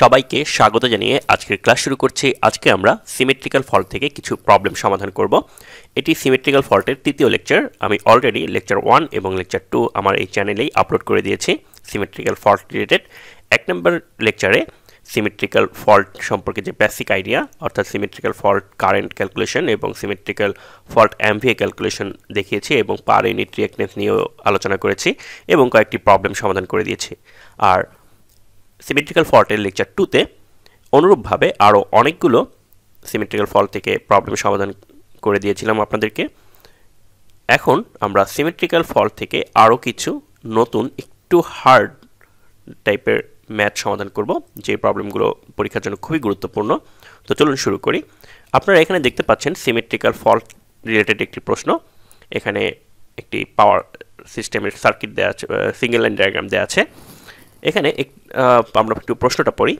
সবাইকে স্বাগত জানিয়ে আজকের ক্লাস শুরু করছি আজকে আমরা সিমেট্রিক্যাল ফল্ট থেকে কিছু প্রবলেম সমাধান করব এটি সিমেট্রিক্যাল ফল্টের তৃতীয় লেকচার আমি অলরেডি লেকচার ওয়ান এবং লেকচার টু আমার এই চ্যানেলেই আপলোড করে দিয়েছি সিমেট্রিক্যাল ফল্ট রিলেটেড এক নম্বর লেকচারে সিমেট্রিক্যাল ফল্ট সম্পর্কে যে বেসিক আইডিয়া অর্থাৎ সিমেট্রিক্যাল ফল্ট কারেন্ট ক্যালকুলেশন এবং সিমেট্রিক্যাল ফল্ট এমভিএ ক্যালকুলেশন দেখিয়েছি এবং পার ইউনিট রিয়াক্টেন্স নিয়েও আলোচনা করেছি এবং কয়েকটি প্রবলেম সমাধান করে দিয়েছি আর সিমেট্রিক্যাল ফল্টের লেকচার টুতে অনুরূপভাবে আরও অনেকগুলো সিমেট্রিক্যাল ফল্ট থেকে প্রবলেম সমাধান করে দিয়েছিলাম আপনাদেরকে এখন আমরা সিমেট্রিক্যাল ফল্ট থেকে আরও কিছু নতুন একটু হার্ড টাইপের ম্যাথ সমাধান করব যে প্রবলেমগুলো পরীক্ষার জন্য খুবই গুরুত্বপূর্ণ তো চলুন শুরু করি আপনারা এখানে দেখতে পাচ্ছেন সিমেট্রিক্যাল ফল্ট রিলেটেড একটি প্রশ্ন এখানে একটি পাওয়ার সিস্টেমের সার্কিট দেওয়া আছে সিঙ্গেল লাইন ডায়াগ্রাম দেওয়া আছে এখানে আমরা একটু প্রশ্নটা পড়ি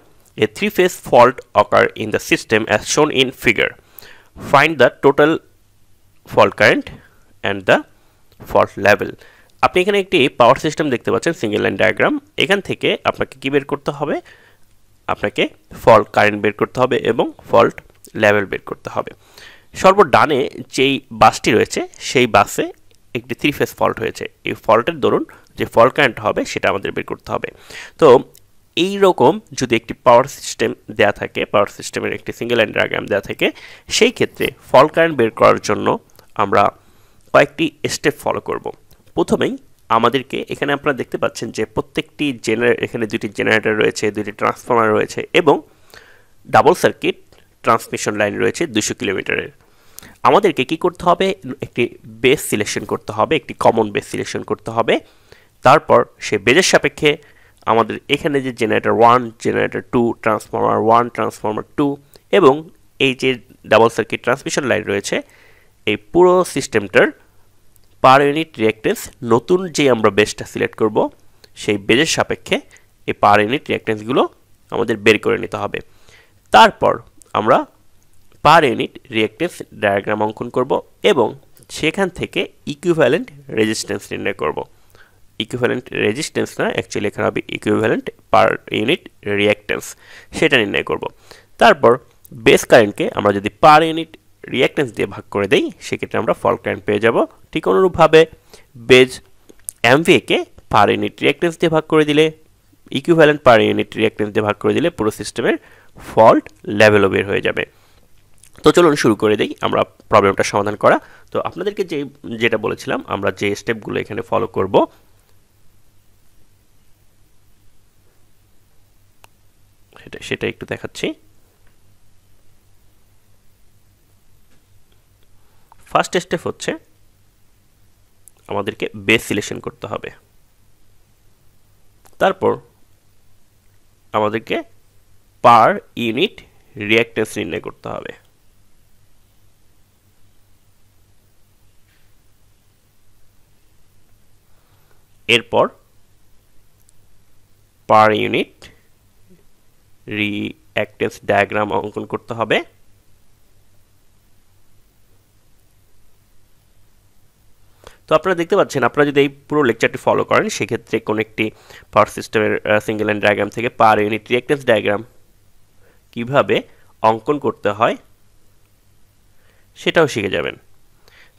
a three phase fault occur in the system as shown in figure find the total fault current and the fault level আপনি এখানে একটি পাওয়ার সিস্টেম দেখতে পাচ্ছেন সিঙ্গেল লাইন ডায়াগ্রাম এখান থেকে আপনাকে কী বের করতে হবে আপনাকে ফল্ট কারেন্ট বের করতে হবে এবং ফল্ট লেভেল বের করতে হবে সর্ব ডানে যেই বাসটি রয়েছে সেই বাসে একটি থ্রি ফেস ফল্ট হয়েছে এই ফল্টের দরুন যে ফল্ট কারেন্ট হবে সেটা আমাদের বের করতে হবে তো এই রকম যদি একটি পাওয়ার সিস্টেম দেয়া থাকে পাওয়ার সিস্টেমের একটি সিঙ্গেল অ্যান্ড ডায়াগ্রাম দেওয়া থাকে সেই ক্ষেত্রে ফল কারেন্ট বের করার জন্য আমরা কয়েকটি স্টেপ ফলো করব প্রথমেই আমাদেরকে এখানে আপনারা দেখতে পাচ্ছেন যে প্রত্যেকটি জেনারে এখানে দুটি জেনারেটর রয়েছে দুটি ট্রান্সফর্মার রয়েছে এবং ডাবল সার্কিট ট্রান্সমিশন লাইন রয়েছে দুশো কিলোমিটারের আমাদেরকে কি করতে হবে একটি বেস সিলেকশন করতে হবে একটি কমন বেস সিলেকশন করতে হবে তারপর সে বেজের সাপেক্ষে আমাদের এখানে যে generator one generator two transformer one transformer two এবং এই যে ডাবল সার্কিট ট্রান্সমিশন লাইন রয়েছে এই পুরো সিস্টেমটার পার ইউনিট রিয়াক্টেন্স নতুন যে আমরা বেসটা সিলেক্ট করব সেই বেজের সাপেক্ষে এই পার ইউনিট রিয়াক্টেন্সগুলো আমাদের বের করে নিতে হবে তারপর আমরা পার ইউনিট রিয়েক্টেন্স ডায়াগ্রাম অঙ্কন করব এবং সেখান থেকে ইকুইভ্যালেন্ট রেজিস্ট্যান্স নির্ণয় করব ইকুইভ্যালেন্ট রেজিস্ট্যান্স না অ্যাকচুয়ালি এখানে হবে ইকুইভ্যালেন্ট পার ইউনিট রিয়েক্টেন্স সেটা নির্ণয় করব তারপর বেস কারেন্টকে আমরা যদি পার ইউনিট রিয়াক্ট্যান্স দিয়ে ভাগ করে দেই সেক্ষেত্রে আমরা ফল কারেন্ট পেয়ে যাব ঠিক অনুরূপভাবে বেজ এমভিএকে পার ইউনিট রিয়েক্টেন্স দিয়ে ভাগ করে দিলে ইকুইভ্যালেন্ট পার ইউনিট রিয়েক্টেন্স দিয়ে ভাগ করে দিলে পুরো সিস্টেমের ফল্ট লেভেলও বের হয়ে যাবে তো চলুন শুরু করে দিই আমরা প্রবলেমটা সমাধান করা তো আপনাদেরকে যে যেটা বলেছিলাম আমরা যে স্টেপগুলো এখানে ফলো করব সেটা সেটা একটু দেখাচ্ছি ফার্স্ট স্টেপ হচ্ছে আমাদেরকে বেস সিলেকশন করতে হবে তারপর আমাদেরকে পার ইউনিট রিয়্যাক্টেন্স নির্ণয় করতে হবে এরপর পার ইউনিট রিঅ্যাক্টেন্স ডায়াগ্রাম অঙ্কন করতে হবে তো আপনারা দেখতে পাচ্ছেন আপনারা যদি এই পুরো লেকচারটি ফলো করেন সেক্ষেত্রে কোনো একটি পার সিস্টেমের সিঙ্গেল অ্যান্ড ডায়াগ্রাম থেকে পার ইউনিট রিঅ্যাক্টেন্স ডায়াগ্রাম কিভাবে অঙ্কন করতে হয় সেটাও শিখে যাবেন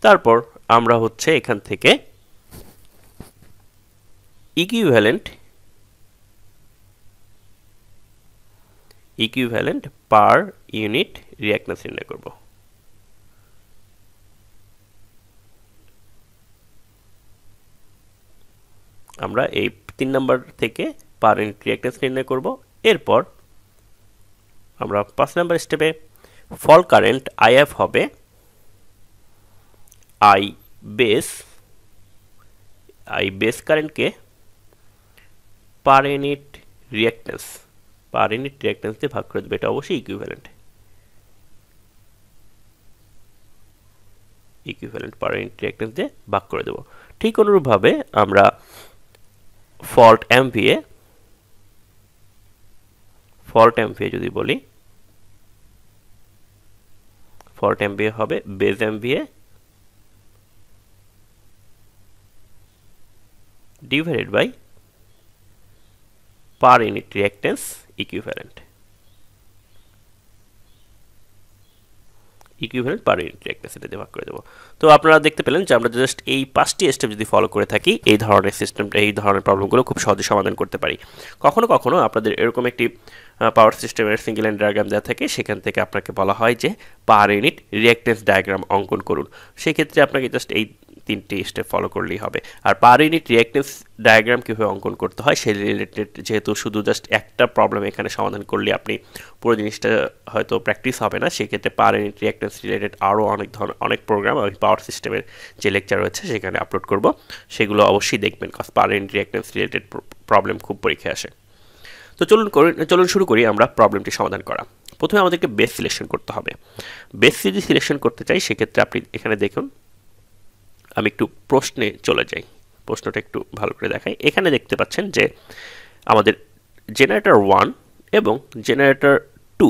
তারপর আমরা হচ্ছে এখান থেকে equivalent equivalent per unit reactance নির্ণয় করব আমরা এই তিন নাম্বার থেকে পার ইউনিট রিয়াক্টেন্স নির্ণয় করব এরপর আমরা পাঁচ নাম্বার স্টেপে ফল কারেন্ট আইএফ হবে আই বেস আই বেস কারেন্টকে per unit reactance per unit reactance দিয়ে ভাগ করে দেবে এটা অবশ্যই equivalent equivalent per unit reactance দিয়ে ভাগ করে দেব ঠিক অনুরূপভাবে আমরা ফল্ট এমপিএ ফল্ট এ যদি বলি ফল্ট এ হবে base MVA divided by per unit reactance equivalent. equivalent per unit reactance এটা দিয়ে করে দেবো তো আপনারা দেখতে পেলেন যে আমরা জাস্ট এই পাঁচটি স্টেপ যদি ফলো করে থাকি এই ধরনের সিস্টেমটা এই ধরনের প্রবলেমগুলো খুব সহজে সমাধান করতে পারি কখনো কখনো আপনাদের এরকম একটি পাওয়ার সিস্টেমের সিঙ্গেল এন্ড ডায়াগ্রাম দেওয়া থাকে সেখান থেকে আপনাকে বলা হয় যে পার ইউনিট রিয়াক্ট্যান্স ডায়াগ্রাম অঙ্কন করুন সেক্ষেত্রে আপনাকে জাস্ট এই তিনটি স্টেপ ফলো করলেই হবে আর পার ইউনিট রিয়াক্টিভ ডায়াগ্রাম কীভাবে অঙ্কন করতে হয় সেই রিলেটেড যেহেতু শুধু জাস্ট একটা প্রবলেম এখানে সমাধান করলে আপনি পুরো জিনিসটা হয়তো প্র্যাকটিস হবে না সেক্ষেত্রে পার ইউনিট রিয়েক্টেন্স রিলেটেড আরও অনেক ধরনের অনেক প্রোগ্রাম আমি পাওয়ার সিস্টেমের যে লেকচার রয়েছে সেখানে আপলোড করব সেগুলো অবশ্যই দেখবেন cause per unit reactance related problem খুব পরীক্ষায় আসে তো চলুন চলুন শুরু করি আমরা প্রবলেমটি সমাধান করা প্রথমে আমাদেরকে বেস সিলেকশন করতে হবে বেস যদি সিলেকশন করতে চাই সেক্ষেত্রে আপনি এখানে দেখুন আমি একটু প্রশ্নে চলে যাই প্রশ্নটা একটু ভালো করে দেখাই এখানে দেখতে পাচ্ছেন যে আমাদের জেনারেটর ওয়ান এবং জেনারেটর টু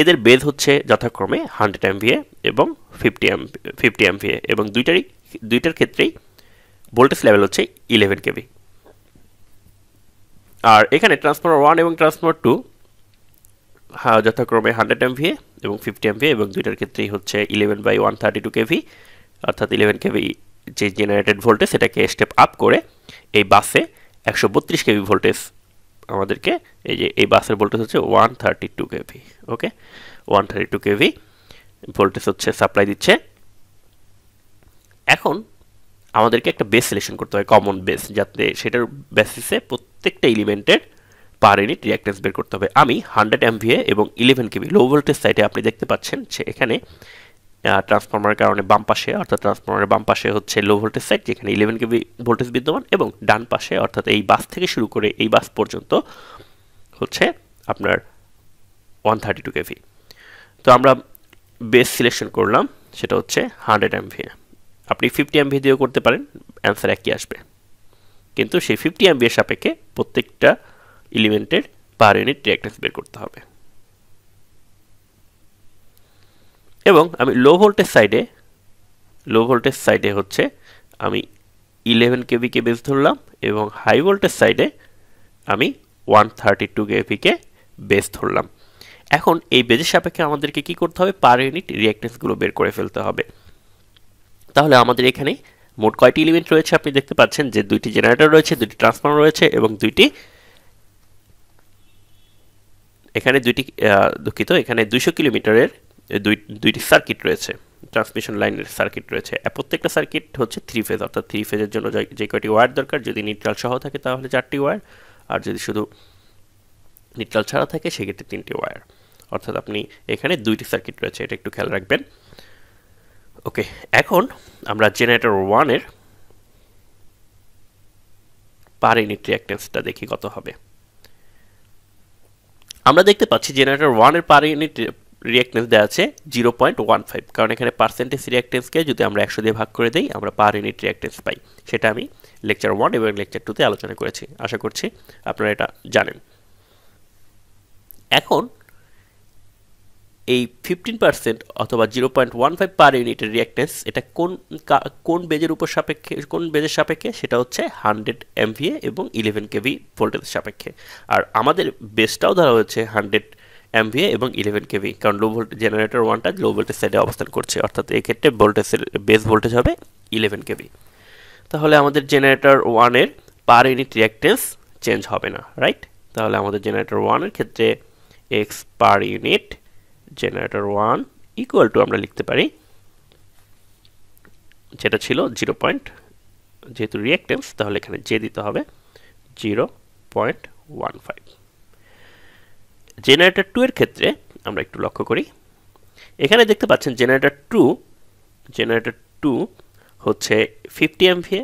এদের বেদ হচ্ছে যথাক্রমে হান্ড্রেড এমভিএ এবং ফিফটি এম ফিফটি এমভিএ এবং দুইটারই দুইটার ক্ষেত্রেই ভোল্টেজ লেভেল হচ্ছে ইলেভেন কেভি আর এখানে ট্রান্সফর্মার ওয়ান এবং ট্রান্সফর্মার টু যথাক্রমে হান্ড্রেড এমভিএ এবং ফিফটি এমভিএ এবং দুইটার ক্ষেত্রেই হচ্ছে eleven by one thirty two kV অর্থাৎ ইলেভেন কেভি যে জেনারেটেড ভোল্টেজ সেটাকে স্টেপ আপ করে এই বাসে একশো বত্রিশ কেভি ভোল্টেজ আমাদেরকে এই যে এই বাসের ভোল্টেজ হচ্ছে one thirty two kV okay one thirty two kV voltage হচ্ছে সাপ্লাই দিচ্ছে এখন আমাদেরকে একটা বেস সিলেকশন করতে হয় কমন বেস যাতে সেটার বেসিসে প্রত্যেকটা এলিমেন্টের পার ইউনিট রিয়াক্টেন্স বের করতে হবে আমি হান্ড্রেড এমভিএ এবং ইলেভেন কেভি লো ভোল্টেজ সাইডে আপনি দেখতে পাচ্ছেন যে এখানে ট্রান্সফর্মার কারণে বাম পাশে অর্থাৎ ট্রান্সফর্মারের বাম পাশে হচ্ছে লো ভোল্টেজ সাইড যেখানে ইলেভেন কেভি ভোল্টেজ বিদ্যমান এবং ডান পাশে অর্থাৎ এই বাস থেকে শুরু করে এই বাস পর্যন্ত হচ্ছে আপনার ওয়ান থার্টি টু কেভি তো আমরা বেস সিলেকশন করলাম সেটা হচ্ছে হান্ড্রেড এমভি আপনি ফিফটি এমভি দিয়েও করতে পারেন অ্যান্সার একই আসবে কিন্তু সেই ফিফটি ভি এর সাপেক্ষে প্রত্যেকটা এলিমেন্টের পার ইউনিট রিয়াক্টেন্স বের করতে হবে এবং আমি লো ভোল্টেজ সাইডে লো ভোল্টেজ সাইডে হচ্ছে আমি ইলেভেন কেভিকে বেস ধরলাম এবং হাই ভোল্টেজ সাইডে আমি ওয়ান থার্টি টু কেভিকে বেস ধরলাম এখন এই বেজের সাপেক্ষে আমাদেরকে কি করতে হবে পার ইউনিট রিয়াক্টেন্সগুলো বের করে ফেলতে হবে তাহলে আমাদের এখানে মোট কয়টি ইলিমেন্ট রয়েছে আপনি দেখতে পাচ্ছেন যে দুইটি জেনারেটর রয়েছে দুটি ট্রান্সফর্মার রয়েছে এবং দুইটি এখানে দুইটি দুঃখিত এখানে দুইশো কিলোমিটারের দুই দুইটি সার্কিট রয়েছে ট্রান্সমিশন লাইনের সার্কিট রয়েছে প্রত্যেকটা সার্কিট হচ্ছে থ্রি ফেজ অর্থাৎ থ্রি ফেজের জন্য যে কয়টি ওয়ার দরকার যদি নিউট্রাল সহ থাকে তাহলে চারটি ওয়ার আর যদি শুধু নিউট্রাল ছাড়া থাকে সেক্ষেত্রে তিনটি ওয়ার অর্থাৎ আপনি এখানে দুইটি সার্কিট রয়েছে এটা একটু খেয়াল রাখবেন ওকে এখন আমরা জেনারেটর ওয়ানের পার ইউনিট রিয়াক্টেন্সটা দেখি কত হবে আমরা দেখতে পাচ্ছি জেনারেটর ওয়ানের পার ইউনিট রিয়াক্টেন্স দেওয়া আছে জিরো পয়েন্ট ওয়ান ফাইভ কারণ এখানে পার্সেন্টেজ রিয়াক্টেন্সকে যদি আমরা একশো দিয়ে ভাগ করে দিই আমরা পার ইউনিট রিয়াক্টেন্স পাই সেটা আমি লেকচার ওয়ান এবং লেকচার টুতে আলোচনা করেছি আশা করছি আপনারা এটা জানেন এখন এই ফিফটিন পার্সেন্ট অথবা zero point one five per ইউনিটের রিয়াক্টেন্স এটা কোন কোন বেজের উপর সাপেক্ষে কোন বেজের সাপেক্ষে সেটা হচ্ছে হান্ড্রেড এমভিএ এবং ইলেভেন কেভি ভোল্টেজের সাপেক্ষে আর আমাদের বেসটাও ধরা হচ্ছে হান্ড্রেড এমভিএ এবং ইলেভেন কেভি কারণ লো ভোল্টেজ জেনারেটর ওয়ানটা লো ভোল্টেজ সাইডে অবস্থান করছে অর্থাৎ এক্ষেত্রে ভোল্টেজের বেস ভোল্টেজ হবে ইলেভেন কেভি তাহলে আমাদের জেনারেটর ওয়ানের পার ইউনিট রিয়াক্টেন্স চেঞ্জ হবে না রাইট তাহলে আমাদের জেনারেটর ওয়ানের ক্ষেত্রে X per unit generator one equal to আমরা লিখতে পারি যেটা ছিল জিরো পয়েন্ট যেহেতু রিয়াক্টেন্স তাহলে এখানে জে দিতে হবে zero point one five generator two এর ক্ষেত্রে আমরা একটু লক্ষ্য করি এখানে দেখতে পাচ্ছেন জেনারেটর টু জেনারেটর টু হচ্ছে ফিফটি এমভিএ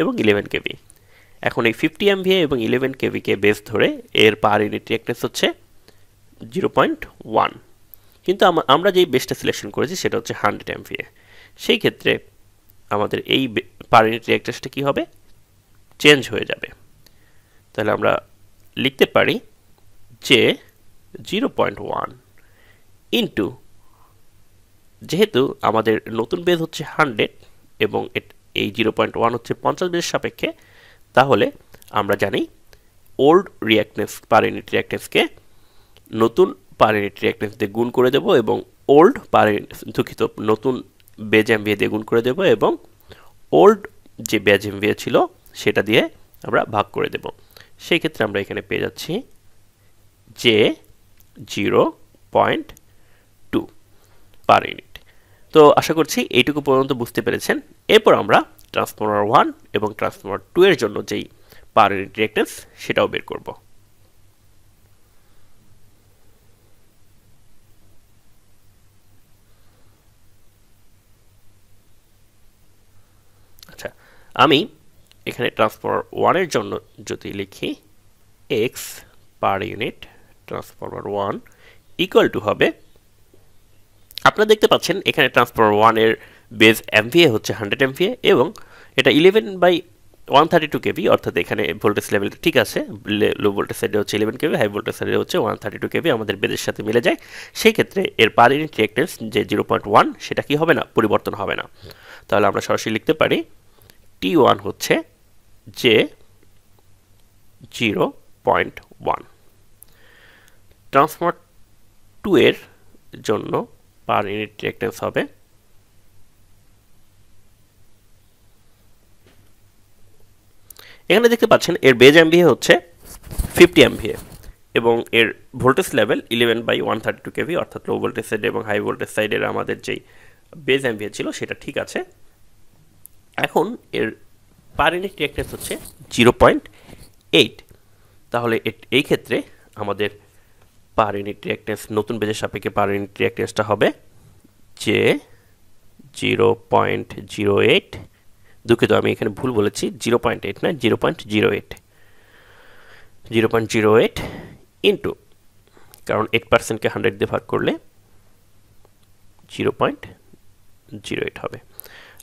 এবং ইলেভেন কেভি এখন এই ফিফটি এমভিএ এবং ইলেভেন কেভিকে বেস ধরে এর পার ইউনিট রিয়াক্টেন্স হচ্ছে জিরো পয়েন্ট ওয়ান কিন্তু আমরা যেই বেসটা সিলেকশন করেছি সেটা হচ্ছে হান্ড্রেড এমভিএ সেই ক্ষেত্রে আমাদের এই পার ইউনিট রিয়াক্টেন্সটা কী হবে চেঞ্জ হয়ে যাবে তাহলে আমরা লিখতে পারি যে 0.1 ইন্টু যেহেতু আমাদের নতুন বেজ হচ্ছে 100 এবং এই জিরো হচ্ছে পঞ্চাশ বেজের সাপেক্ষে তাহলে আমরা জানি ওল্ড রিয়াক্টেন্স পার ইউনিট নতুন পার ইউনিট রিয়াক্টেন্স দিয়ে গুণ করে দেব এবং ওল্ড দুঃখিত নতুন বেজ এমভিএ দিয়ে গুণ করে দেব এবং ওল্ড যে বেজ এমভিএ ছিল সেটা দিয়ে আমরা ভাগ করে দেব সেই ক্ষেত্রে আমরা এখানে পেয়ে যাচ্ছি যে 0.2 পার ইউনিট তো আশা করছি এইটুকু পর্যন্ত বুঝতে পেরেছেন এরপর আমরা ট্রান্সফর্মার ওয়ান এবং ট্রান্সফর্মার টু এর জন্য যেই পার ইউনিট রিয়েক্টেন্স সেটাও বের করব আচ্ছা আমি এখানে ট্রান্সফর্মার ওয়ানের জন্য যদি লিখি X per unit transformer one equal to হবে আপনারা দেখতে পাচ্ছেন এখানে ট্রান্সফর্মার ওয়ানের বেজ এমভিএ হচ্ছে হান্ড্রেড এমভিএ এবং এটা eleven by one thirty two kV অর্থাৎ এখানে ভোল্টেজ লেভেল ঠিক আছে লো ভোল্টেজ সাইডে হচ্ছে ইলেভেন কেভি হাই ভোল্টেজ সাইডে হচ্ছে ওয়ান থার্টি টু কেভি আমাদের বেদের সাথে মিলে যায় সেই ক্ষেত্রে এর পার ইউনিট রিয়েক্টেন্স যে জিরো পয়েন্ট ওয়ান সেটা কি হবে না পরিবর্তন হবে না তাহলে আমরা সরাসরি লিখতে পারি টি ওয়ান হচ্ছে যে zero point one transformer two এর জন্য পার ইউনিট রিয়েক্টেন্স হবে এখানে দেখতে পাচ্ছেন এর বেজ এমভিএ হচ্ছে ফিফটি এমভিএ এবং এর voltage level eleven by one thirty two kV অর্থাৎ লো ভোল্টেজ সাইড এবং হাই ভোল্টেজ সাইডের আমাদের যেই বেজ এমভিএ ছিল সেটা ঠিক আছে এখন এর পার ইউনিট রিয়েক্টেন্স হচ্ছে জিরো পয়েন্ট এইট তাহলে এই ক্ষেত্রে আমাদের পার ইউনিট রিয়াক্টেন্স নতুন বেজের সাপেক্ষে পার ইউনিট রিয়াক্টেন্সটা হবে যে জিরো পয়েন্ট জিরো এইট দুঃখিত আমি এখানে ভুল বলেছি জিরো পয়েন্ট এইট না zero point zero eight zero point zero eight into কারণ এইট পার্সেন্টকে হান্ড্রেড দিয়ে ভাগ করলে জিরো পয়েন্ট জিরো এইট হবে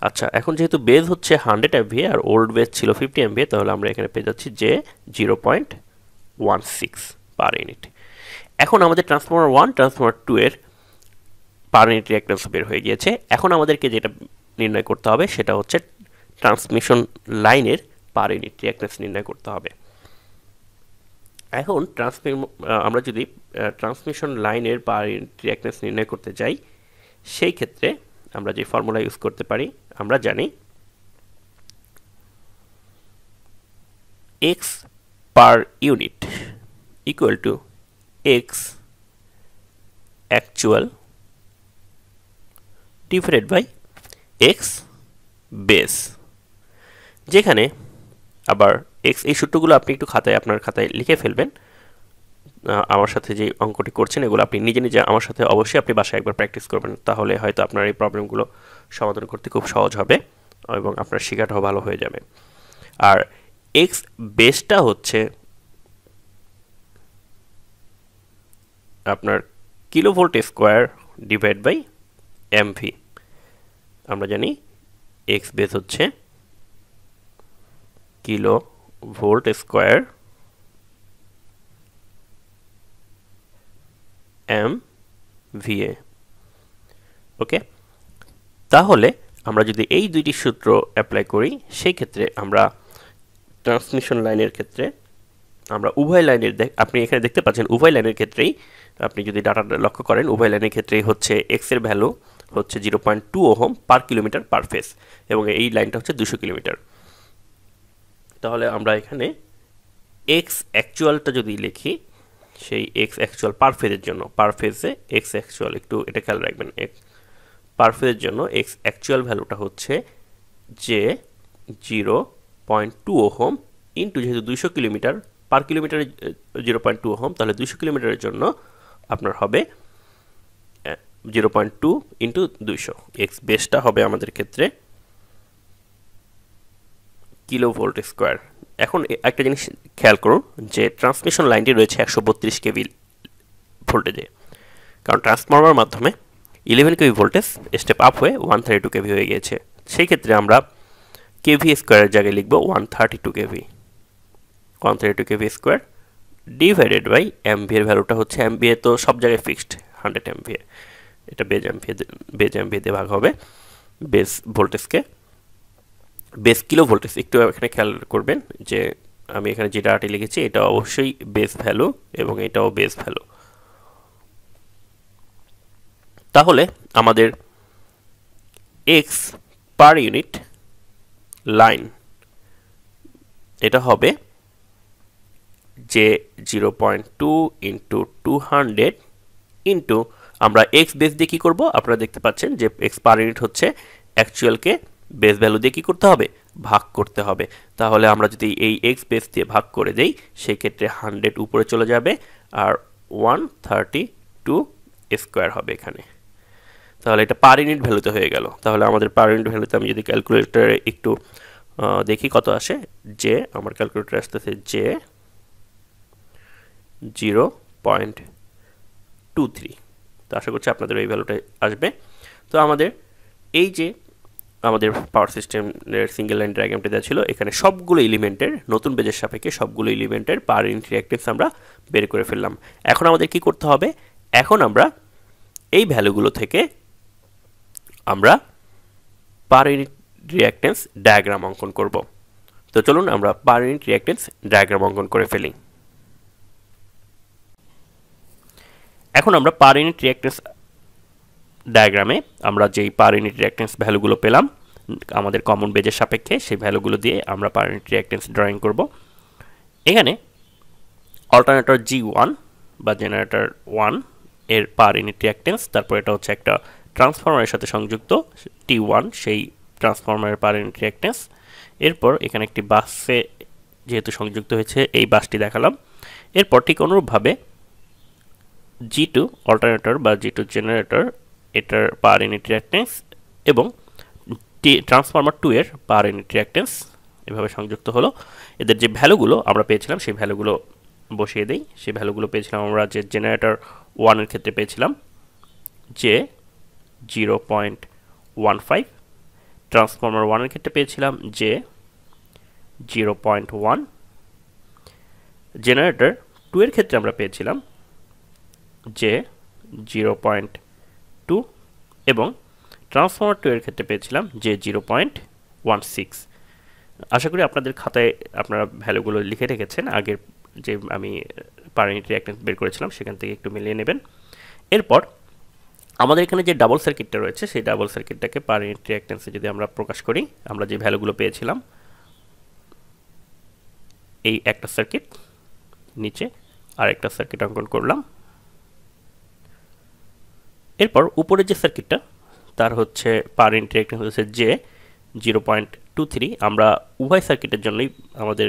আচ্ছা এখন যেহেতু বেজ হচ্ছে হান্ড্রেড এমভিএ আর ওল্ড বেজ ছিল ফিফটি এমভিএ তাহলে আমরা এখানে পেয়ে যাচ্ছি যে zero point one six per unit এখন আমাদের ট্রান্সফর্মার ওয়ান ট্রান্সফর্মার টু এর পার ইউনিট রিয়াক্ট্যান্স বের হয়ে গিয়েছে এখন আমাদেরকে যেটা নির্ণয় করতে হবে সেটা হচ্ছে ট্রান্সমিশন লাইনের পার ইউনিট রিয়াক্ট্যান্স নির্ণয় করতে হবে এখন ট্রান্সমির আমরা যদি ট্রান্সমিশন লাইনের পার ইউনিট রিয়াক্ট্যান্স নির্ণয় করতে চাই সেই ক্ষেত্রে আমরা যে ফর্মুলা ইউজ করতে পারি আমরা জানি X per unit equal to x actual divided by x base যেখানে আবার x এই সূত্রগুলো আপনি একটু খাতায় আপনার খাতায় লিখে ফেলবেন আমার সাথে যে অঙ্কটি করছেন এগুলো আপনি নিজে নিজে আমার সাথে অবশ্যই আপনি বাসায় একবার প্র্যাকটিস করবেন তাহলে হয়তো আপনার এই প্রবলেমগুলো সমাধান করতে খুব সহজ হবে এবং আপনার শেখাটাও ভালো হয়ে যাবে আর এক্স বেসটা হচ্ছে আপনার kilovolt square divide by MV আমরা জানি এক্স বেস হচ্ছে kilo volt square M VA okay তাহলে আমরা যদি এই দুইটি সূত্র অ্যাপ্লাই করি সেই ক্ষেত্রে আমরা ট্রান্সমিশন লাইনের ক্ষেত্রে আমরা উভয় লাইনের আপনি এখানে দেখতে পাচ্ছেন উভয় লাইনের ক্ষেত্রেই আপনি যদি ডাটা লক্ষ্য করেন উভয় লাইনের ক্ষেত্রেই হচ্ছে এক্সের ভ্যালু হচ্ছে zero point two ohm per kilometre per phase এবং এই লাইনটা হচ্ছে দুশো কিলোমিটার তাহলে আমরা এখানে এক্স অ্যাকচুয়ালটা যদি লিখি সেই এক্স অ্যাকচুয়াল পার ফেজের জন্য পার ফেজে এক্স অ্যাকচুয়াল একটু এটা খেয়াল রাখবেন পার ফেজের জন্য এক্স অ্যাকচুয়াল ভ্যালুটা হচ্ছে যে zero point two ohm into যেহেতু দুশো কিলোমিটার পার কিলোমিটারে জিরো পয়েন্ট টু হোম তাহলে দুশো কিলোমিটারের জন্য আপনার হবে জিরো পয়েন্ট টু ইন্টু দুইশো এক্স বেসটা হবে আমাদের ক্ষেত্রে কিলো ভোল্ট স্কোয়ার এখন একটা জিনিস খেয়াল করুন যে ট্রান্সমিশন লাইনটি রয়েছে একশো বত্রিশ কেভি ভোল্টেজে কারণ ট্রান্সফর্মার মাধ্যমে eleven KV voltage step up হয়ে ওয়ান থার্টি টু কেভি হয়ে গিয়েছে সেই ক্ষেত্রে আমরা কেভি স্কোয়ারের জায়গায় লিখব ওয়ান থার্টি টু কেভি কনসার two V square divided by V এর ভ্যালুটা হচ্ছে এ তো সব জায়গায় ফিক্সড হান্ড্রেড এ এটা বেজ এমভি বেজ এমভি দিয়ে ভাগ হবে বেস ভোল্টেজকে বেস কিলো ভোল্টেজ একটু এখানে খেয়াল করবেন যে আমি এখানে যেটা আটি লিখেছি এটা অবশ্যই বেস ভ্যালু এবং এটাও বেস ভ্যালু তাহলে আমাদের এক্স পার ইউনিট লাইন এটা হবে যে zero point two into two into আমরা এক্স বেস দিয়ে কী করবো আপনারা দেখতে পাচ্ছেন যে এক্স পার ইউনিট হচ্ছে অ্যাকচুয়ালকে বেস ভ্যালু দিয়ে কী করতে হবে ভাগ করতে হবে তাহলে আমরা যদি এই এক্স বেস দিয়ে ভাগ করে দেই সেক্ষেত্রে হান্ড্রেড উপরে চলে যাবে আর ওয়ান থার্টি টু স্কোয়ার হবে এখানে তাহলে এটা পার ইউনিট ভ্যালুতে হয়ে গেল তাহলে আমাদের পার ইউনিট ভ্যালুতে আমি যদি ক্যালকুলেটারে একটু দেখি কত আসে যে আমার ক্যালকুলেটার আসতেছে যে জিরো পয়েন্ট টু থ্রি তো আশা করছি আপনাদের এই ভ্যালুটা আসবে তো আমাদের এই যে আমাদের পাওয়ার সিস্টেমের সিঙ্গেল লাইন ডায়াগ্রামটি দেওয়া ছিল এখানে সবগুলো এলিমেন্টের নতুন বেজের সাপেক্ষে সবগুলো এলিমেন্টের পার ইন্টারেক্টিভস আমরা বের করে ফেললাম এখন আমাদের কি করতে হবে এখন আমরা এই ভ্যালুগুলো থেকে আমরা পার ইউনিট রিয়াক্টেন্স ডায়াগ্রাম অঙ্কন করব তো চলুন আমরা পার ইউনিট রিয়াক্টেন্স ডায়াগ্রাম অঙ্কন করে ফেলি এখন আমরা পার ইউনিট রিয়াক্টেন্স ডায়াগ্রামে আমরা যেই পার ইউনিট রিয়াক্টেন্স ভ্যালুগুলো পেলাম আমাদের কমন বেজের সাপেক্ষে সেই ভ্যালুগুলো দিয়ে আমরা পার ইউনিট রিয়াক্টেন্স ড্রয়িং করব এখানে অল্টারনেটর জি ওয়ান বা জেনারেটর ওয়ান এর পার ইউনিট রিয়াক্টেন্স তারপর এটা হচ্ছে একটা ট্রান্সফর্মারের সাথে সংযুক্ত টি ওয়ান সেই ট্রান্সফর্মারের পার ইউনিট রিয়াক্টেন্স এরপর এখানে একটি বাসে যেহেতু সংযুক্ত হয়েছে এই বাসটি দেখালাম এরপর ঠিক অনুরূপভাবে জি টু অল্টারনেটর বা জি টু জেনারেটর এটার পার ইউনিট রিয়াক্টেন্স এবং ট্রান্সফর্মার টু এর পার ইউনিট রিয়াক্টেন্স এভাবে সংযুক্ত হলো এদের যে ভ্যালুগুলো আমরা পেয়েছিলাম সেই ভ্যালুগুলো বসিয়ে দেই সেই ভ্যালুগুলো পেয়েছিলাম আমরা যে জেনারেটর ওয়ানের ক্ষেত্রে পেয়েছিলাম যে zero point one five transformer ওয়ানের ক্ষেত্রে পেয়েছিলাম যে zero point one generator two এর ক্ষেত্রে আমরা পেয়েছিলাম জে জিরো পয়েন্ট টু এবং ট্রান্সফর্মার টু এর ক্ষেত্রে পেয়েছিলাম j zero point one six আশা করি আপনাদের খাতায় আপনারা ভ্যালুগুলো লিখে রেখেছেন আগের যে আমি পার ইউনিট রিয়াক্টেন্স বের করেছিলাম সেখান থেকে একটু মিলিয়ে নেবেন এরপর আমাদের এখানে যে ডাবল সার্কিটটা রয়েছে সেই ডাবল সার্কিটটাকে পার ইউনিট রিয়াক্টেন্সে যদি আমরা প্রকাশ করি আমরা যে ভ্যালুগুলো পেয়েছিলাম এই একটা সার্কিট নিচে আর একটা সার্কিট অঙ্কন করলাম এরপর উপরে যে সার্কিটটা তার হচ্ছে পার ইন্টারেক্টিভ হচ্ছে যে জিরো পয়েন্ট টু থ্রি আমরা উভয় সার্কিটের জন্যই আমাদের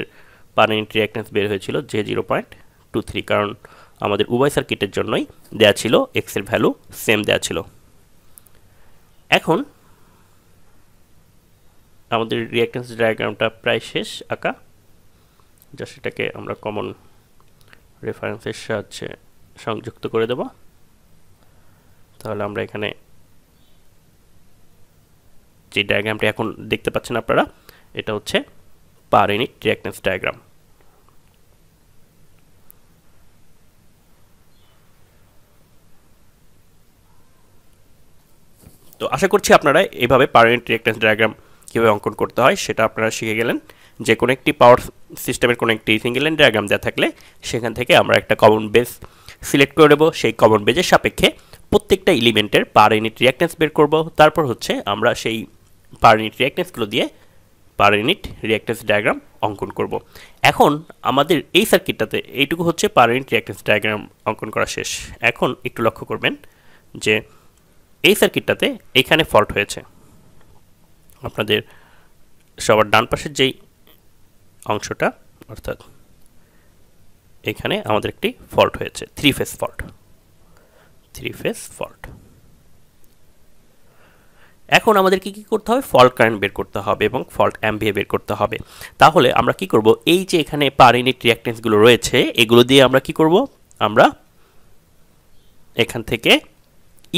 পার ইন্টারেক্টেন্স বের হয়েছিল যে জিরো পয়েন্ট টু থ্রি কারণ আমাদের উভয় সার্কিটের জন্যই দেয়া ছিল এক্সের ভ্যালু সেম দেয়া ছিল এখন আমাদের রিয়াক্টেন্স ডায়াগ্রামটা প্রায় শেষ আঁকা যা সেটাকে আমরা কমন রেফারেন্সের সাহায্যে সংযুক্ত করে দেবো তাহলে আমরা এখানে যে ডায়াগ্রামটি এখন দেখতে পাচ্ছেন আপনারা এটা হচ্ছে পার ইউনিট ডিরেক্টনেস ডায়াগ্রাম তো আশা করছি আপনারা এভাবে পার ইউনিট ডায়াগ্রাম কীভাবে অঙ্কন করতে হয় সেটা আপনারা শিখে গেলেন যে কোনো একটি পাওয়ার সিস্টেমের কোনো একটি সিঙ্গেল লাইন ডায়াগ্রাম দেওয়া থাকলে সেখান থেকে আমরা একটা কমন বেস সিলেক্ট করে দেবো সেই কমন বেজের সাপেক্ষে প্রত্যেকটা এলিমেন্টের পার ইউনিট রিয়াকটেন্স বের করব তারপর হচ্ছে আমরা সেই পার ইউনিট রিয়াক্ট্যান্সগুলো দিয়ে পার ইউনিট রিয়াকটেন্স ডায়াগ্রাম অঙ্কন করব। এখন আমাদের এই সার্কিটটাতে এইটুকু হচ্ছে পার ইউনিট রিয়াকটেন্স ডায়াগ্রাম অঙ্কন করা শেষ এখন একটু লক্ষ্য করবেন যে এই সার্কিটটাতে এখানে ফল্ট হয়েছে আপনাদের সবার ডান পাশের যেই অংশটা অর্থাৎ এখানে আমাদের একটি ফল্ট হয়েছে three phase fault three phase fault এখন আমাদেরকে কি করতে হবে ফল্ট কারেন্ট বের করতে হবে এবং ফল্ট অ্যাম্বিয়ে বের করতে হবে তাহলে আমরা কি করব এই যে এখানে পার ইউনিট রিয়াক্টেন্সগুলো রয়েছে এগুলো দিয়ে আমরা কি করব আমরা এখান থেকে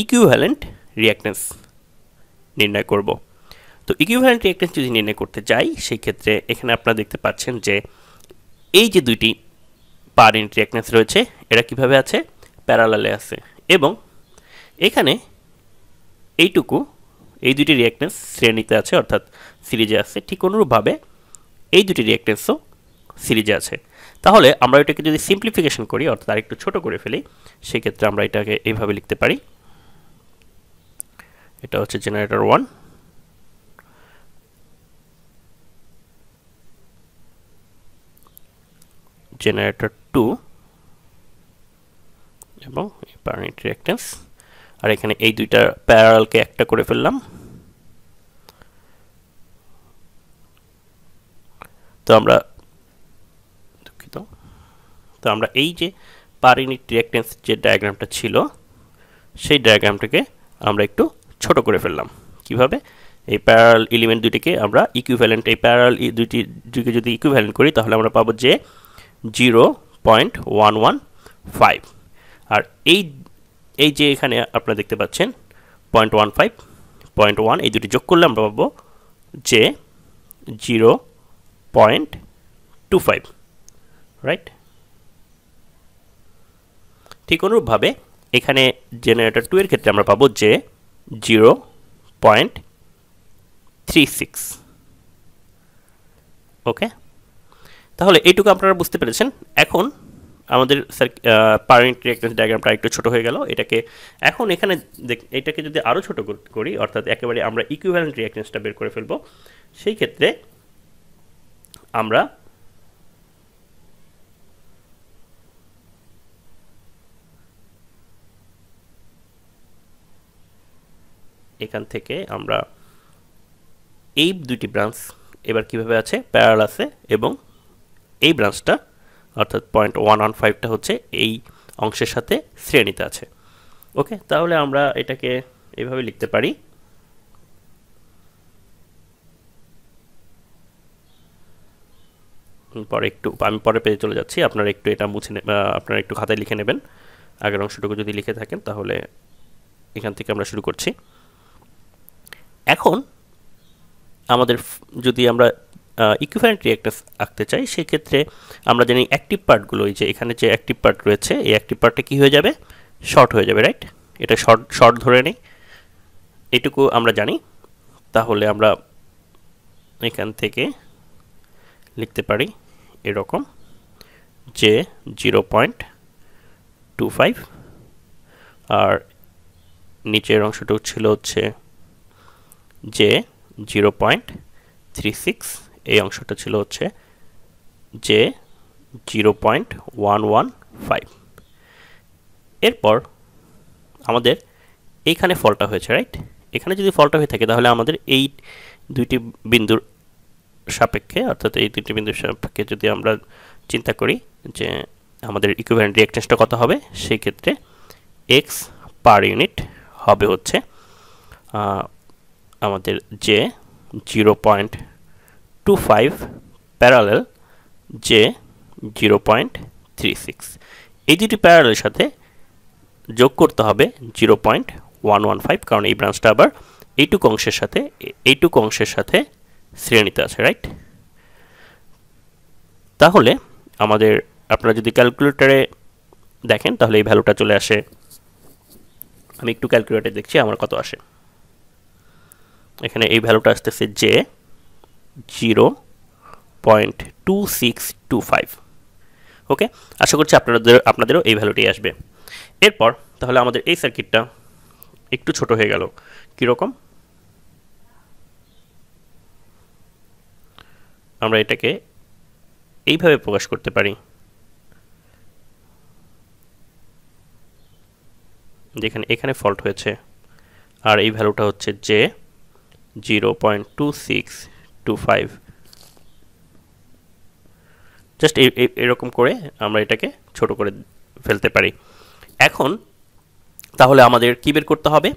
ইকুইভ্যালেন্ট রিয়াক্টেন্স নির্ণয় করব তো ইকুইভ্যালেন্ট রিয়াক্টেন্স যদি নির্ণয় করতে চাই সেই ক্ষেত্রে এখানে আপনারা দেখতে পাচ্ছেন যে এই যে দুইটি পার ইউনিট রিয়াক্টেন্স রয়েছে এরা কিভাবে আছে প্যারালালে আছে এবং এখানে এইটুকু এই দুটি রিয়াক্টেন্স শ্রেণীতে আছে অর্থাৎ সিরিজে আছে ঠিক অনুরূপভাবে এই দুটি রিয়াক্টেন্সও সিরিজে আছে তাহলে আমরা এটাকে যদি সিম্পলিফিকেশন করি অর্থাৎ আরেকটু ছোট করে ফেলি সেক্ষেত্রে আমরা এটাকে এইভাবে লিখতে পারি এটা হচ্ছে জেনারেটর ওয়ান জেনারেটর টু এবং পারমিট রিয়াক্টেন্স আর এখানে এই দুইটা প্যারালকে একটা করে ফেললাম তো আমরা দুঃখিত তো আমরা এই যে পার ইউনিট রিয়াক্টেন্স যে ডায়াগ্রামটা ছিল সেই ডায়াগ্রামটাকে আমরা একটু ছোট করে ফেললাম কিভাবে এই প্যারাল এলিমেন্ট দুইটিকে আমরা ইকুইভ্যালেন্ট এই প্যারাল দুইটি দুটিকে যদি ইকুইভ্যালেন্ট করি তাহলে আমরা পাবো যে zero point one one five আর এই এই যে এখানে আপনারা দেখতে পাচ্ছেন point one five point one এই দুটি যোগ করলে আমরা পাবো যে zero point two five right ঠিক অনুরূপভাবে এখানে জেনারেটর টু এর ক্ষেত্রে আমরা পাবো যে zero point three six okay তাহলে এইটুকু আপনারা বুঝতে পেরেছেন এখন আমাদের পারেন্ট রিয়াকটেন্স ডায়াগ্রামটা একটু ছোট হয়ে গেল এটাকে এখন এখানে এটাকে যদি আরও ছোট করি অর্থাৎ একেবারে আমরা ইকুইভ্যালেন্ট রিয়াকটেন্সটা বের করে ফেলবো সেই ক্ষেত্রে আমরা এখান থেকে আমরা এই দুইটি ব্রাঞ্চ এবার কিভাবে আছে প্যারাল আছে এবং এই ব্রাঞ্চটা অর্থাৎ পয়েন্ট ওয়ান ওয়ান ফাইভটা হচ্ছে এই অংশের সাথে শ্রেণীতে আছে ওকে তাহলে আমরা এটাকে এভাবে লিখতে পারি পরে একটু আমি পরে পেয়ে চলে যাচ্ছি আপনারা একটু এটা মুছে আপনারা একটু খাতায় লিখে নেবেন আগের অংশটুকু যদি লিখে থাকেন তাহলে এখান থেকে আমরা শুরু করছি এখন আমাদের যদি আমরা ইকুইভ্যালেন্ট রিয়েক্টার আঁকতে চাই সেক্ষেত্রে আমরা জানি অ্যাক্টিভ পার্টগুলো এই যে এখানে যে অ্যাক্টিভ পার্ট রয়েছে এই অ্যাক্টিভ পার্টটা কী হয়ে যাবে শর্ট হয়ে যাবে রাইট এটা শর্ট শর্ট ধরে নেই এটুকু আমরা জানি তাহলে আমরা এখান থেকে লিখতে পারি এরকম যে জিরো পয়েন্ট টু ফাইভ আর নিচের অংশটুকু ছিল হচ্ছে যে জিরো পয়েন্ট থ্রি সিক্স এই অংশটা ছিল হচ্ছে j zero point one one five এরপর আমাদের এইখানে ফলটা হয়েছে রাইট এখানে যদি ফলটা হয়ে থাকে তাহলে আমাদের এই দুইটি বিন্দুর সাপেক্ষে অর্থাৎ এই দুইটি বিন্দুর সাপেক্ষে যদি আমরা চিন্তা করি যে আমাদের ইকুইভ্যালেন্ট রিঅ্যাক্টেন্সটা কত হবে সেই ক্ষেত্রে এক্স পার ইউনিট হবে হচ্ছে আমাদের যে zero point two five parallel j zero point three six এই দুটি প্যারালের সাথে যোগ করতে হবে zero point one one five কারণ এই ব্রাঞ্চটা আবার এইটুক অংশের সাথে এইটুক অংশের সাথে শ্রেণীতে আছে রাইট তাহলে আমাদের আপনারা যদি ক্যালকুলেটরে দেখেন তাহলে এই ভ্যালুটা চলে আসে আমি একটু ক্যালকুলেটরে দেখছি আমার কত আসে এখানে এই ভ্যালুটা আসতেছে যে zero point two six two five okay আশা করছি আপনাদের আপনাদেরও এই ভ্যালুটি আসবে এরপর তাহলে আমাদের এই সার্কিটটা একটু ছোট হয়ে গেল কীরকম আমরা এটাকে এইভাবে প্রকাশ করতে পারি যেখানে এখানে ফল্ট হয়েছে আর এই ভ্যালুটা হচ্ছে যে zero point two six 5 just এরকম করে আমরা এটাকে ছোট করে ফেলতে পারি এখন তাহলে আমাদের কি বের করতে হবে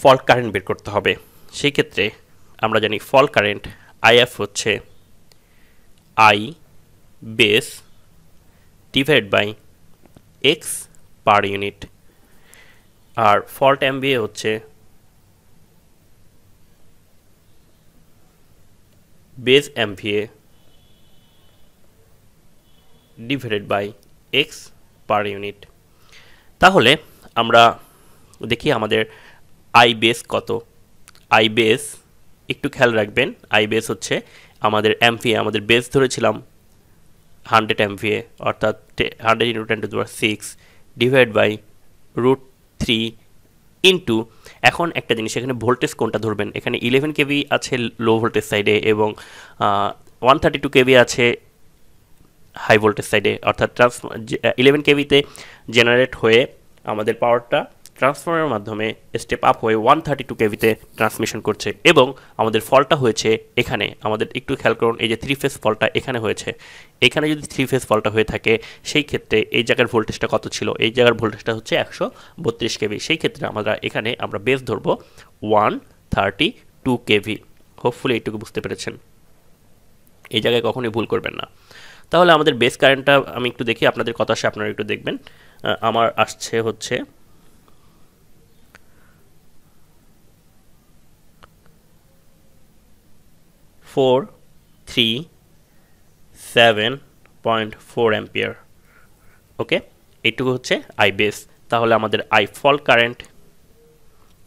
ফল্ট কারেন্ট বের করতে হবে সেই ক্ষেত্রে আমরা জানি ফল্ট কারেন্ট আইএফ হচ্ছে I base divide by x per unit আর ফল্ট এমবিএ হচ্ছে base MVA divided by x per unit তাহলে আমরা দেখি আমাদের আই বেস কত আই বেস একটু খেয়াল রাখবেন আই বেস হচ্ছে আমাদের এমভিএ আমাদের বেস ধরেছিলাম হান্ড্রেড এমভিএ অর্থাৎ hundred into ten to six divide by root three into এখন একটা জিনিস এখানে ভোল্টেজ কোনটা ধরবেন এখানে ইলেভেন কেভি আছে লো ভোল্টেজ সাইডে এবং ওয়ান থার্টি টু কেভি আছে হাই ভোল্টেজ সাইডে অর্থাৎ ট্রান্স ইলেভেন কেভিতে জেনারেট হয়ে আমাদের পাওয়ারটা ট্রান্সফর্মের মাধ্যমে স্টেপ আপ হয়ে ওয়ান থার্টি টু কেভিতে ট্রান্সমিশন করছে এবং আমাদের ফলটা হয়েছে এখানে আমাদের একটু খেয়াল করুন এই যে থ্রি ফেস ফলটা এখানে হয়েছে এখানে যদি থ্রি ফেস ফলটা হয়ে থাকে সেই ক্ষেত্রে এই জায়গার ভোল্টেজটা কত ছিল এই জায়গার ভোল্টেজটা হচ্ছে একশো বত্রিশ কেভি সেই ক্ষেত্রে আমরা এখানে আমরা বেস ধরবো one thirty two KV hopefully এইটুকু বুঝতে পেরেছেন এই জায়গায় কখনোই ভুল করবেন না তাহলে আমাদের বেস কারেন্টটা আমি একটু দেখি আপনাদের কথা আসে আপনারা একটু দেখবেন আমার আসছে হচ্ছে four three seven point four ampere okay এটুকু হচ্ছে আইবিএস তাহলে আমাদের আই কারেন্ট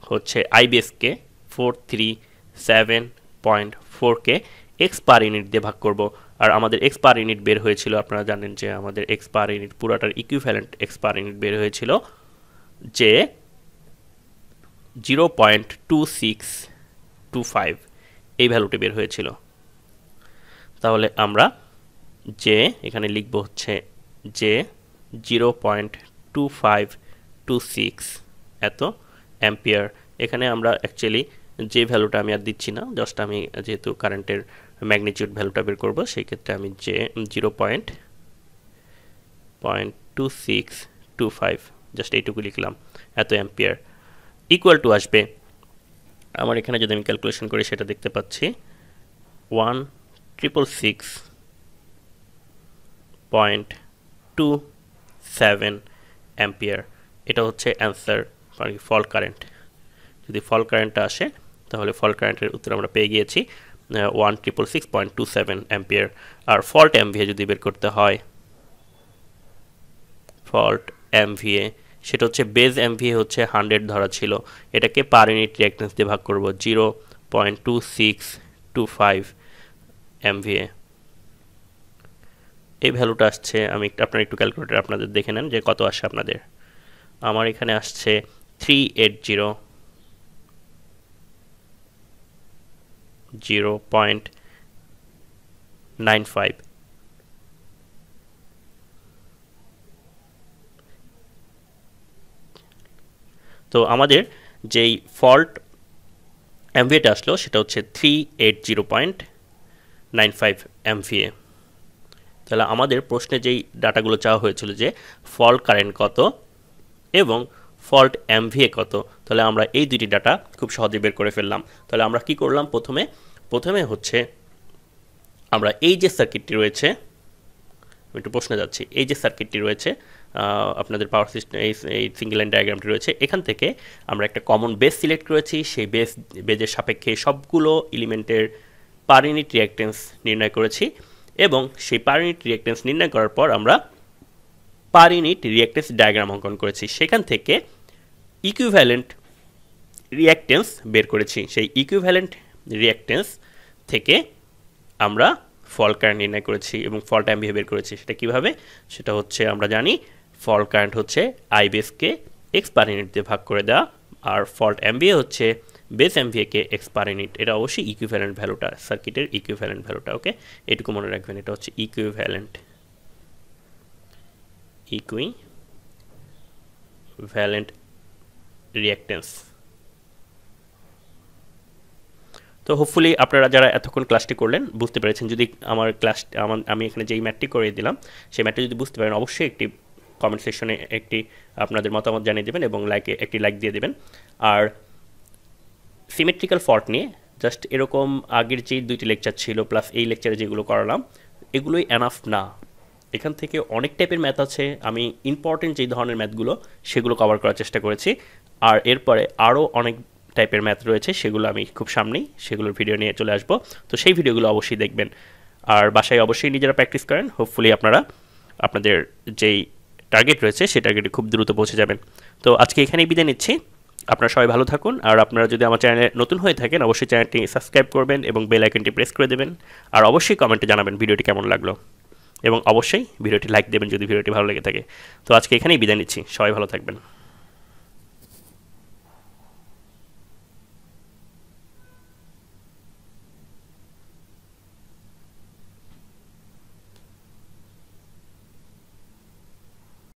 হচ্ছে আইবিএসকে ফোর থ্রি সেভেন পয়েন্ট ফোরকে এক্স পার ইউনিট দিয়ে ভাগ করব আর আমাদের এক্স পার ইউনিট বের হয়েছিল আপনারা জানেন যে আমাদের এক্স পার ইউনিট পুরাটার ইকুইভ্যালেন্ট এক্স পার ইউনিট বের হয়েছিল যে zero point two six two five এই ভ্যালুটি বের হয়েছিল তাহলে আমরা যে এখানে লিখব হচ্ছে যে zero point two five two six এত অ্যাম্পিয়ার এখানে আমরা অ্যাকচুয়ালি যে ভ্যালুটা আমি আর দিচ্ছি না জাস্ট আমি যেহেতু কারেন্টের ম্যাগনিচিউড ভ্যালুটা বের করবো সেই ক্ষেত্রে আমি যে zero point point two six two five just এইটুকু লিখলাম এত অ্যাম্পিয়ার ইকুয়াল টু আসবে আমার এখানে যদি আমি ক্যালকুলেশন করি সেটা দেখতে পাচ্ছি one triple six point two seven ampere এটা হচ্ছে অ্যান্সার মানে কি ফল কারেন্ট যদি ফল কারেন্টটা আসে তাহলে ফল কারেন্টের উত্তর আমরা পেয়ে গিয়েছি one triple six point two seven ampere আর ফল্ট এমভিএ যদি বের করতে হয় ফল্ট এমভিএ সেটা হচ্ছে বেজ এমভি হচ্ছে হান্ড্রেড ধরা ছিল এটাকে পার ইউনিট রিয়াক্টেন্স দিয়ে ভাগ করব zero point two six two five MVA এই ভ্যালুটা আসছে আমি একটু আপনার একটু ক্যালকুলেটার আপনাদের দেখে নেন যে কত আসে আপনাদের আমার এখানে আসছে three eight zero zero point nine five তো আমাদের যেই ফল্ট এমভিএটা আসলো সেটা হচ্ছে three eight zero point nine five MVA তাহলে আমাদের প্রশ্নে যেই ডাটাগুলো চাওয়া হয়েছিল যে ফল্ট কারেন্ট কত এবং ফল্ট এমভিএ কত তাহলে আমরা এই দুটি ডাটা খুব সহজে বের করে ফেললাম তাহলে আমরা কি করলাম প্রথমে প্রথমে হচ্ছে আমরা এই যে সার্কিটটি রয়েছে একটু প্রশ্নে যাচ্ছি এই যে সার্কিটটি রয়েছে আপনাদের পাওয়ার সিস্টেম এই এই সিঙ্গেল লাইন ডায়াগ্রামটি রয়েছে এখান থেকে আমরা একটা কমন বেস সিলেক্ট করেছি সেই বেস বেজের সাপেক্ষে সবগুলো এলিমেন্টের পার ইউনিট রিয়াক্টেন্স নির্ণয় করেছি এবং সেই পার ইউনিট রিয়াক্টেন্স নির্ণয় করার পর আমরা পার ইউনিট রিয়াক্টেন্স ডায়াগ্রাম অঙ্কন করেছি সেখান থেকে ইকুইভ্যালেন্ট রিয়াক্টেন্স বের করেছি সেই ইকুইভ্যালেন্ট রিয়াক্টেন্স থেকে আমরা ফল কারেন্ট নির্ণয় করেছি এবং ফল টাইম বিহেভিয়ার করেছি সেটা কীভাবে সেটা হচ্ছে আমরা জানি ফল্ট কারেন্ট হচ্ছে আইবেসকে এক্স পার ইউনিট দিয়ে ভাগ করে দেওয়া আর ফল্ট এমবিএ হচ্ছে বেস এমভিএকে এক্স পার ইউনিট এটা অবশ্যই ইকুইভ্যালেন্ট ভ্যালুটা সার্কিটের ইকুইভ্যালেন্ট ভ্যালুটা ওকে এটুকু মনে রাখবেন এটা হচ্ছে ইকুইভ্যালেন্ট ইকুই ভ্যালেন্ট রিয়াক্টেন্স তো হোপফুলি আপনারা যারা এতক্ষণ ক্লাসটি করলেন বুঝতে পেরেছেন যদি আমার ক্লাস আমি এখানে যেই ম্যাটটি করিয়ে দিলাম সেই ম্যাটটি যদি বুঝতে পারেন অবশ্যই একটি কমেন্ট সেকশনে একটি আপনাদের মতামত জানিয়ে দেবেন এবং লাইকে একটি লাইক দিয়ে দেবেন আর সিমেট্রিক্যাল ফর্ট নিয়ে জাস্ট এরকম আগের যে দুইটি লেকচার ছিল প্লাস এই লেকচারে যেগুলো করালাম এগুলোই অ্যানাফ না এখান থেকে অনেক টাইপের ম্যাথ আছে আমি ইম্পর্টেন্ট যেই ধরনের ম্যাথগুলো সেগুলো কভার করার চেষ্টা করেছি আর এরপরে আরও অনেক টাইপের ম্যাথ রয়েছে সেগুলো আমি খুব সামনেই সেগুলোর ভিডিও নিয়ে চলে আসব তো সেই ভিডিওগুলো অবশ্যই দেখবেন আর বাসায় অবশ্যই নিজেরা প্র্যাকটিস করেন হোপফুলি আপনারা আপনাদের যেই টার্গেট রয়েছে সেই টার্গেটে খুব দ্রুত পৌঁছে যাবেন তো আজকে এখানেই বিদায় নিচ্ছি আপনারা সবাই ভালো থাকুন আর আপনারা যদি আমার চ্যানেলে নতুন হয়ে থাকেন অবশ্যই চ্যানেলটি সাবস্ক্রাইব করবেন এবং বেল আইকনটি প্রেস করে দেবেন আর অবশ্যই কমেন্টে জানাবেন ভিডিওটি কেমন লাগলো এবং অবশ্যই ভিডিওটি লাইক দেবেন যদি ভিডিওটি ভালো লেগে থাকে তো আজকে এখানেই বিদায় নিচ্ছি সবাই ভালো থাকবেন